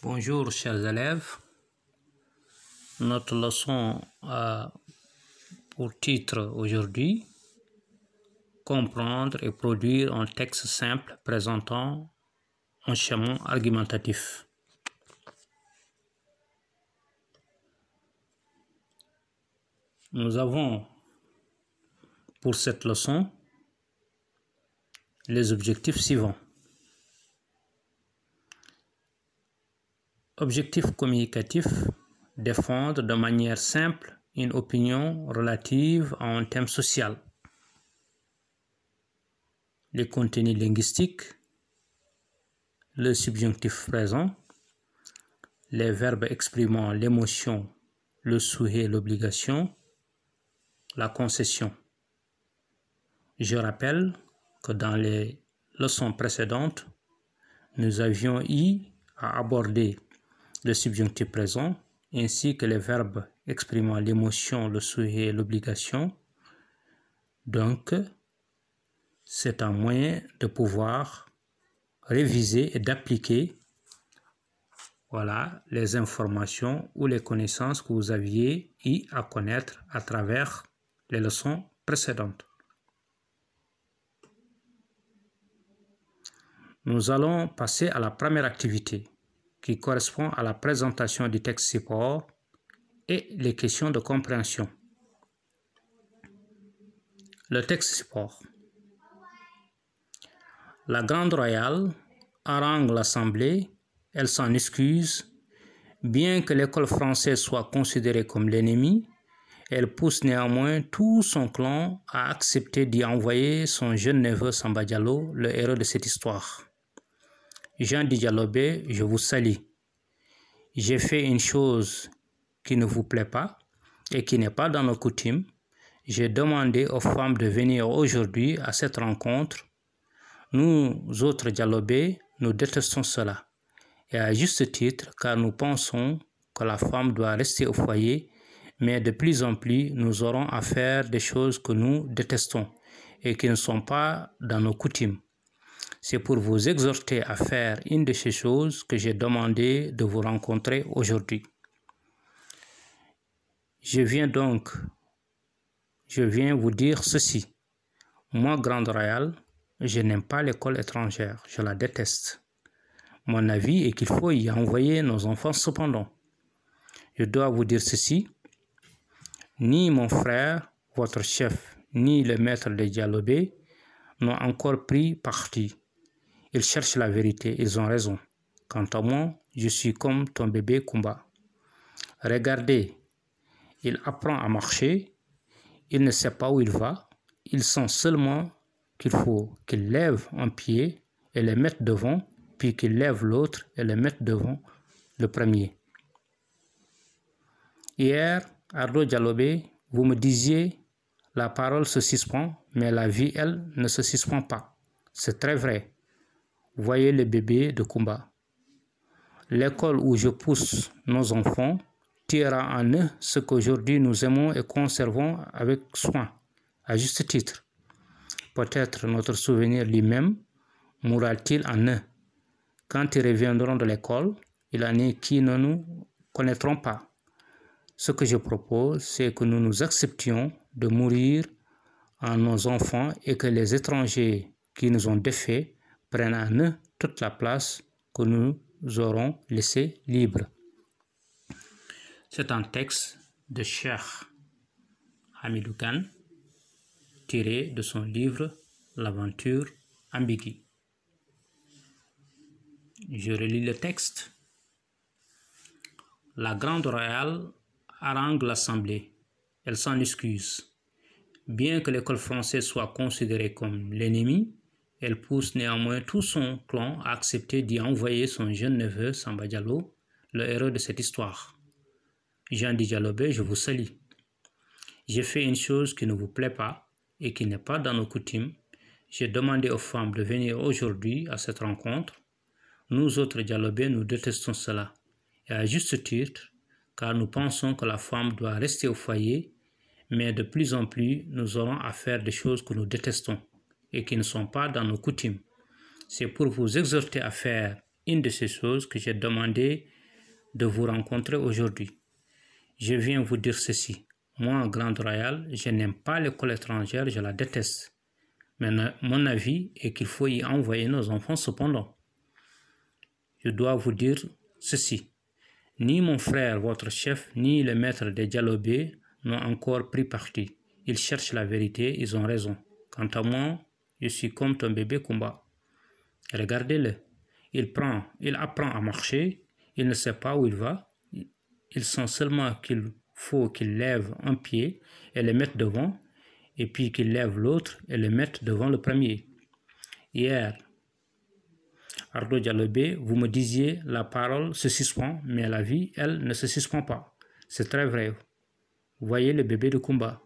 Bonjour chers élèves. Notre leçon a pour titre aujourd'hui Comprendre et produire un texte simple présentant un chemin argumentatif. Nous avons pour cette leçon les objectifs suivants. Objectif communicatif, défendre de manière simple une opinion relative à un thème social. Les contenus linguistiques, le subjonctif présent, les verbes exprimant l'émotion, le souhait, l'obligation, la concession. Je rappelle que dans les leçons précédentes, nous avions eu à aborder le subjonctif présent, ainsi que les verbes exprimant l'émotion, le souhait et l'obligation. Donc, c'est un moyen de pouvoir réviser et d'appliquer voilà, les informations ou les connaissances que vous aviez eu à connaître à travers les leçons précédentes. Nous allons passer à la première activité qui correspond à la présentation du texte support et les questions de compréhension. Le texte support. La Grande Royale harangue l'Assemblée, elle s'en excuse. Bien que l'école française soit considérée comme l'ennemi, elle pousse néanmoins tout son clan à accepter d'y envoyer son jeune neveu Samba Diallo, le héros de cette histoire. Jean Dialobé, je vous salue. J'ai fait une chose qui ne vous plaît pas et qui n'est pas dans nos coutumes. J'ai demandé aux femmes de venir aujourd'hui à cette rencontre. Nous autres Dialobés, nous détestons cela. Et à juste titre, car nous pensons que la femme doit rester au foyer, mais de plus en plus, nous aurons à faire des choses que nous détestons et qui ne sont pas dans nos coutumes. C'est pour vous exhorter à faire une de ces choses que j'ai demandé de vous rencontrer aujourd'hui. Je viens donc, je viens vous dire ceci. Moi, Grande Royale, je n'aime pas l'école étrangère, je la déteste. Mon avis est qu'il faut y envoyer nos enfants cependant. Je dois vous dire ceci. Ni mon frère, votre chef, ni le maître de Dialobé n'ont encore pris parti. Ils cherchent la vérité, ils ont raison. Quant à moi, je suis comme ton bébé Kumba. Regardez, il apprend à marcher, il ne sait pas où il va, il sent seulement qu'il faut qu'il lève un pied et le mette devant, puis qu'il lève l'autre et le mette devant le premier. Hier, Ardo Dialobé, vous me disiez la parole se suspend, mais la vie, elle, ne se suspend pas. C'est très vrai. Voyez les bébés de combat. L'école où je pousse nos enfants tirera en eux ce qu'aujourd'hui nous aimons et conservons avec soin, à juste titre. Peut-être notre souvenir lui-même mourra-t-il en eux. Quand ils reviendront de l'école, il en est qui ne nous connaîtront pas. Ce que je propose, c'est que nous nous acceptions de mourir en nos enfants et que les étrangers qui nous ont défaits prennent à eux toute la place que nous aurons laissée libre. C'est un texte de Cheikh Hamidoukan tiré de son livre L'aventure ambiguë. Je relis le texte. La Grande Royale harangue l'Assemblée. Elle s'en excuse. Bien que l'école française soit considérée comme l'ennemi, elle pousse néanmoins tout son clan à accepter d'y envoyer son jeune neveu Samba Diallo, le héros de cette histoire. Jean Dialobé, je vous salue. J'ai fait une chose qui ne vous plaît pas et qui n'est pas dans nos coutumes. J'ai demandé aux femmes de venir aujourd'hui à cette rencontre. Nous autres Diallobé, nous détestons cela. Et à juste titre, car nous pensons que la femme doit rester au foyer, mais de plus en plus, nous aurons à faire des choses que nous détestons et qui ne sont pas dans nos coutumes. C'est pour vous exhorter à faire une de ces choses que j'ai demandé de vous rencontrer aujourd'hui. Je viens vous dire ceci. Moi, en Grande Royale, je n'aime pas l'école étrangère, je la déteste. Mais mon avis est qu'il faut y envoyer nos enfants cependant. Je dois vous dire ceci. Ni mon frère, votre chef, ni le maître des dialobés n'ont encore pris parti. Ils cherchent la vérité, ils ont raison. Quant à moi, je suis comme ton bébé Kumba. Regardez-le. Il prend, il apprend à marcher. Il ne sait pas où il va. Il sent seulement qu'il faut qu'il lève un pied et le mette devant, et puis qu'il lève l'autre et le mette devant le premier. Hier, Ardo Dialobé, vous me disiez la parole se suspend, mais la vie, elle, ne se suspend pas. C'est très vrai. voyez le bébé de combat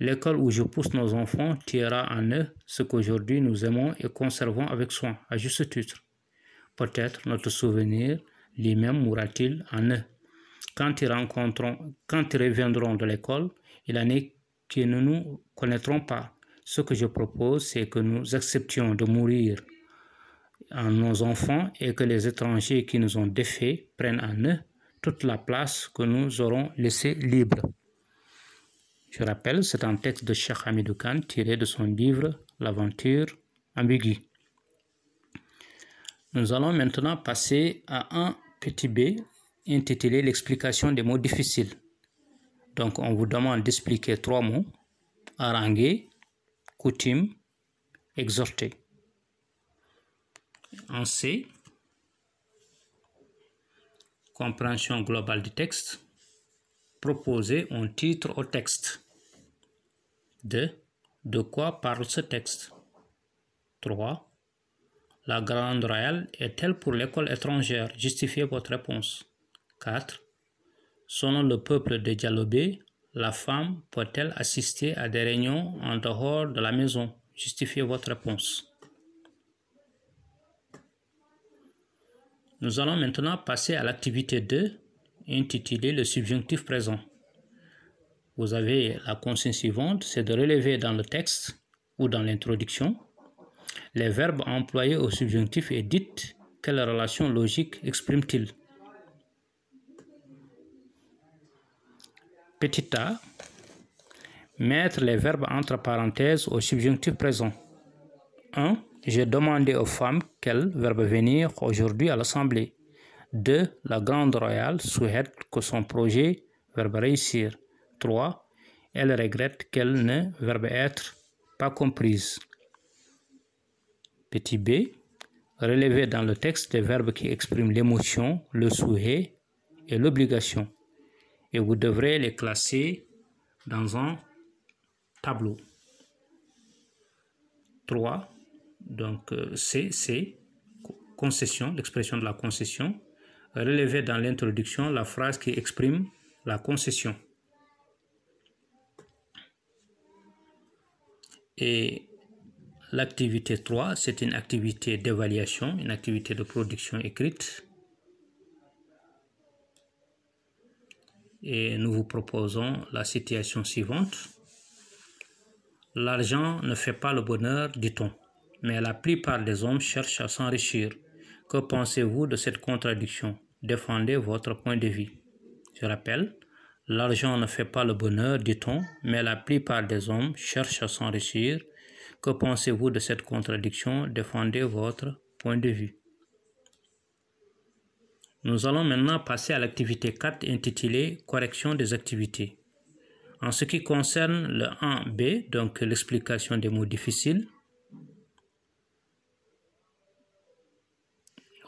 L'école où je pousse nos enfants tirera en eux ce qu'aujourd'hui nous aimons et conservons avec soin, à juste titre. Peut-être notre souvenir lui-même mourra-t-il en eux. Quand ils, quand reviendront de l'école, il en est qui ne nous connaîtront pas. Ce que je propose, c'est que nous acceptions de mourir en nos enfants et que les étrangers qui nous ont défaits prennent en eux toute la place que nous aurons laissée libre. Je rappelle, c'est un texte de Cheikh Hamidou tiré de son livre L'aventure ambiguë. Nous allons maintenant passer à un petit b intitulé l'explication des mots difficiles. Donc on vous demande d'expliquer trois mots, haranguer, coutume, exhorter. En C, compréhension globale du texte proposer un titre au texte. 2. De quoi parle ce texte 3. La grande royale est-elle pour l'école étrangère Justifiez votre réponse. 4. Selon le peuple de Dialobé, la femme peut-elle assister à des réunions en dehors de la maison Justifiez votre réponse. Nous allons maintenant passer à l'activité 2 intitulé le subjonctif présent. Vous avez la consigne suivante, c'est de relever dans le texte ou dans l'introduction les verbes employés au subjonctif et dites quelle relation logique exprime-t-il. Petit a, mettre les verbes entre parenthèses au subjonctif présent. 1. J'ai demandé aux femmes quel verbe venir aujourd'hui à l'assemblée. 2. La Grande Royale souhaite que son projet verbe réussir. 3. Elle regrette qu'elle ne verbe être pas comprise. Petit b. Relevez dans le texte des verbes qui expriment l'émotion, le souhait et l'obligation. Et vous devrez les classer dans un tableau. 3. Donc, euh, C, c'est concession, l'expression de la concession relevez dans l'introduction la phrase qui exprime la concession. Et l'activité 3, c'est une activité d'évaluation, une activité de production écrite. Et nous vous proposons la situation suivante. L'argent ne fait pas le bonheur, dit-on, mais la plupart des hommes cherchent à s'enrichir. Que pensez-vous de cette contradiction défendez votre point de vue. Je rappelle, l'argent ne fait pas le bonheur, dit-on, mais la plupart des hommes cherchent à s'enrichir. Que pensez-vous de cette contradiction Défendez votre point de vue. Nous allons maintenant passer à l'activité 4 intitulée Correction des activités. En ce qui concerne le 1B, donc l'explication des mots difficiles,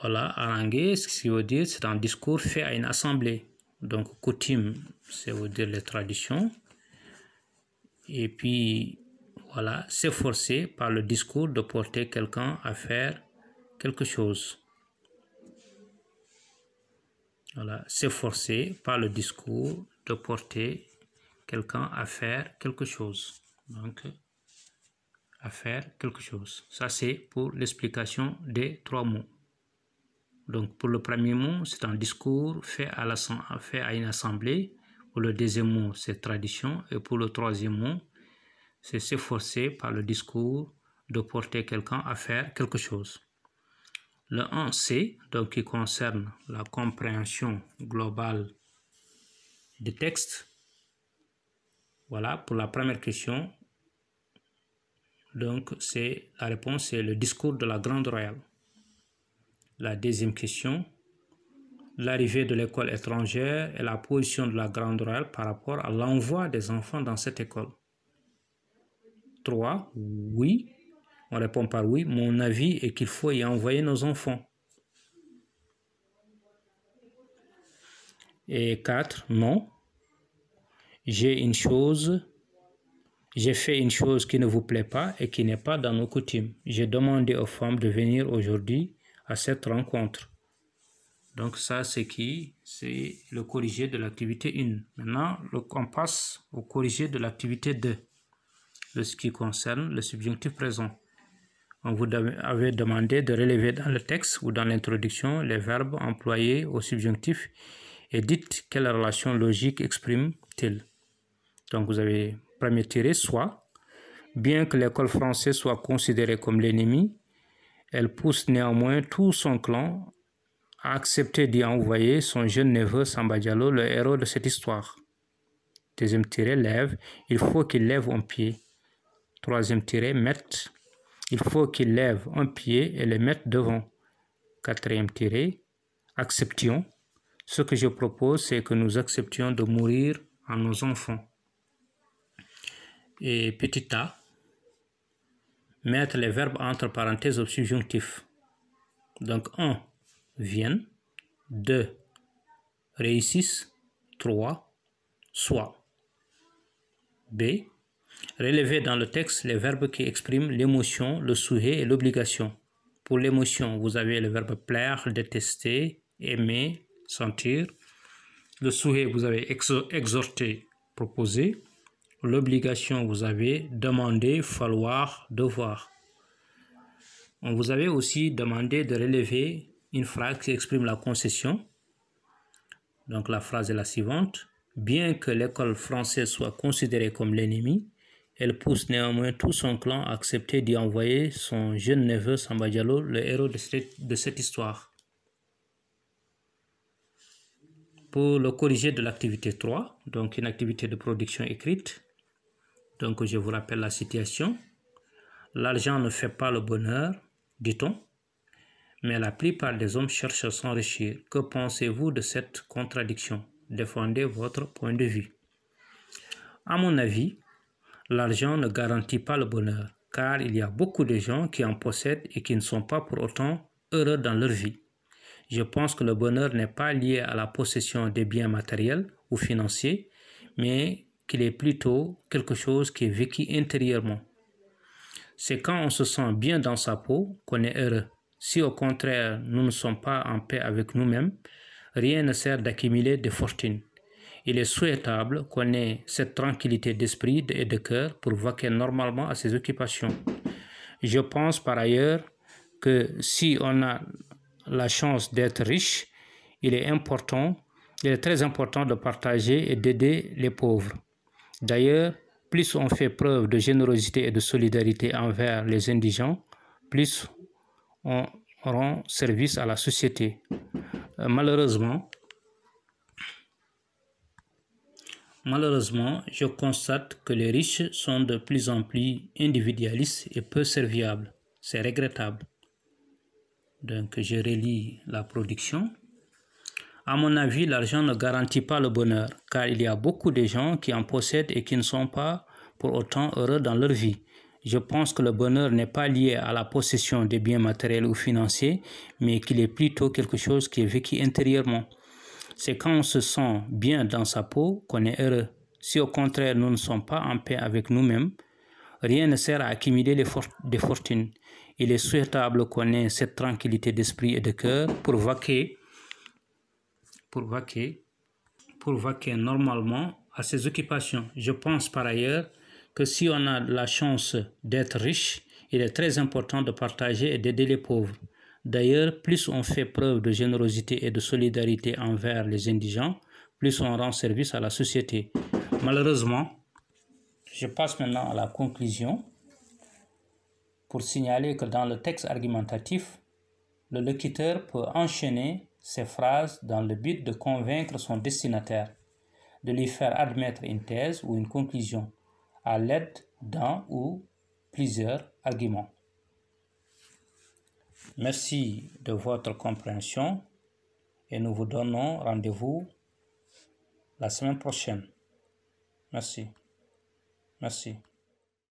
voilà, haranguer, ce qui veut dire c'est un discours fait à une assemblée. Donc coutume, cest veut dire les traditions. Et puis, voilà, s'efforcer par le discours de porter quelqu'un à faire quelque chose. Voilà, s'efforcer par le discours de porter quelqu'un à faire quelque chose. Donc, à faire quelque chose. Ça, c'est pour l'explication des trois mots. Donc pour le premier mot, c'est un discours fait à, fait à une assemblée. Pour le deuxième mot, c'est tradition. Et pour le troisième mot, c'est s'efforcer par le discours de porter quelqu'un à faire quelque chose. Le 1C, donc qui concerne la compréhension globale du texte. Voilà, pour la première question, donc c'est la réponse, c'est le discours de la Grande Royale. La deuxième question, l'arrivée de l'école étrangère et la position de la Grande Royale par rapport à l'envoi des enfants dans cette école. 3. Oui. On répond par oui. Mon avis est qu'il faut y envoyer nos enfants. Et 4. Non. J'ai une chose. J'ai fait une chose qui ne vous plaît pas et qui n'est pas dans nos coutumes. J'ai demandé aux femmes de venir aujourd'hui à cette rencontre. Donc ça, c'est qui C'est le corrigé de l'activité 1. Maintenant, on passe au corrigé de l'activité 2, de ce qui concerne le subjonctif présent. On vous avait demandé de relever dans le texte ou dans l'introduction les verbes employés au subjonctif et dites quelle relation logique exprime-t-il. Donc vous avez premier tiré, soit, bien que l'école française soit considérée comme l'ennemi, elle pousse néanmoins tout son clan à accepter d'y envoyer son jeune neveu Samba le héros de cette histoire. Deuxième tiré, lève. Il faut qu'il lève un pied. Troisième tiré, mettre. Il faut qu'il lève un pied et le mette devant. Quatrième tiré, acceptions. Ce que je propose, c'est que nous acceptions de mourir à nos enfants. Et petit a, mettre les verbes entre parenthèses au subjonctif. Donc 1. Viennent. 2. Réussissent. 3. Soit. B. Relever dans le texte les verbes qui expriment l'émotion, le souhait et l'obligation. Pour l'émotion, vous avez le verbe plaire, détester, aimer, sentir. Le souhait, vous avez exhorter, proposer l'obligation, vous avez demandé, falloir, devoir. On vous avait aussi demandé de relever une phrase qui exprime la concession. Donc la phrase est la suivante. Bien que l'école française soit considérée comme l'ennemi, elle pousse néanmoins tout son clan à accepter d'y envoyer son jeune neveu Samba Diallo, le héros de cette, histoire. Pour le corriger de l'activité 3, donc une activité de production écrite, donc je vous rappelle la situation. L'argent ne fait pas le bonheur, dit-on, mais la plupart des hommes cherchent à s'enrichir. Que pensez-vous de cette contradiction Défendez votre point de vue. À mon avis, l'argent ne garantit pas le bonheur, car il y a beaucoup de gens qui en possèdent et qui ne sont pas pour autant heureux dans leur vie. Je pense que le bonheur n'est pas lié à la possession des biens matériels ou financiers, mais qu'il est plutôt quelque chose qui est vécu intérieurement. C'est quand on se sent bien dans sa peau qu'on est heureux. Si au contraire nous ne sommes pas en paix avec nous-mêmes, rien ne sert d'accumuler de fortune. Il est souhaitable qu'on ait cette tranquillité d'esprit et de cœur pour vaquer normalement à ses occupations. Je pense par ailleurs que si on a la chance d'être riche, il est important, il est très important de partager et d'aider les pauvres. D'ailleurs, plus on fait preuve de générosité et de solidarité envers les indigents, plus on rend service à la société. Euh, malheureusement, malheureusement, je constate que les riches sont de plus en plus individualistes et peu serviables. C'est regrettable. Donc, je relis la production. À mon avis, l'argent ne garantit pas le bonheur, car il y a beaucoup de gens qui en possèdent et qui ne sont pas pour autant heureux dans leur vie. Je pense que le bonheur n'est pas lié à la possession des biens matériels ou financiers, mais qu'il est plutôt quelque chose qui est vécu intérieurement. C'est quand on se sent bien dans sa peau qu'on est heureux. Si au contraire nous ne sommes pas en paix avec nous-mêmes, rien ne sert à accumuler des fortunes. Il est souhaitable qu'on ait cette tranquillité d'esprit et de cœur pour vaquer pour vaquer, pour vaquer normalement à ses occupations. Je pense par ailleurs que si on a la chance d'être riche, il est très important de partager et d'aider les pauvres. D'ailleurs, plus on fait preuve de générosité et de solidarité envers les indigents, plus on rend service à la société. Malheureusement, je passe maintenant à la conclusion pour signaler que dans le texte argumentatif, le locuteur peut enchaîner ces phrases dans le but de convaincre son destinataire, de lui faire admettre une thèse ou une conclusion à l'aide d'un ou plusieurs arguments. Merci de votre compréhension et nous vous donnons rendez-vous la semaine prochaine. Merci. Merci.